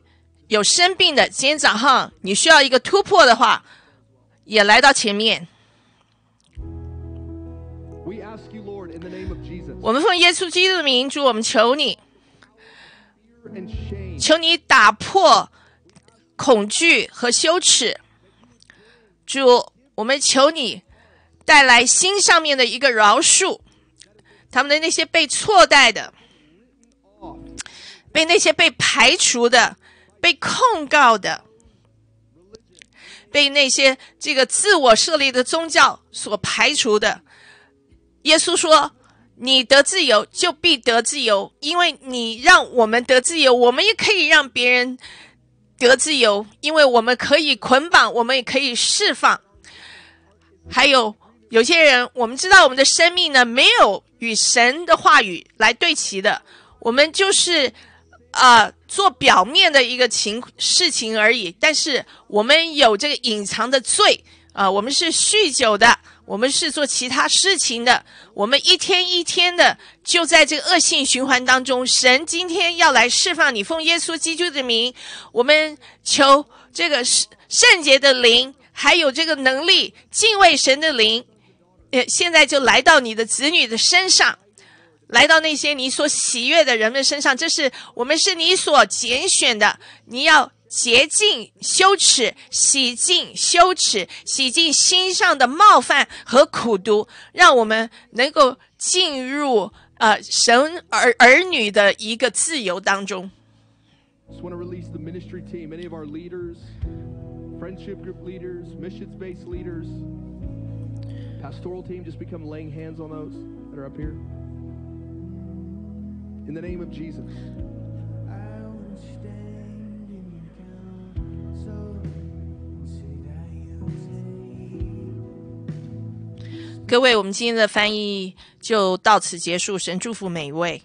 有生病的，今天早上你需要一个突破的话，也来到前面。我们奉耶稣基督的名，主，我们求你，求你打破恐惧和羞耻。主，我们求你带来心上面的一个饶恕。他们的那些被错待的，被那些被排除的，被控告的，被那些这个自我设立的宗教所排除的。耶稣说。你得自由就必得自由，因为你让我们得自由，我们也可以让别人得自由，因为我们可以捆绑，我们也可以释放。还有有些人，我们知道我们的生命呢，没有与神的话语来对齐的，我们就是啊做表面的一个情事情而已。但是我们有这个隐藏的罪啊，我们是酗酒的。我们是做其他事情的，我们一天一天的就在这个恶性循环当中。神今天要来释放你，奉耶稣基督的名，我们求这个圣洁的灵，还有这个能力敬畏神的灵，呃，现在就来到你的子女的身上，来到那些你所喜悦的人们身上。这是我们是你所拣选的，你要。洁净羞耻，洗净羞耻，洗净心上的冒犯和苦毒，让我们能够进入呃神儿儿女的一个自由当中。各位，我们今天的翻译就到此结束。神祝福每一位。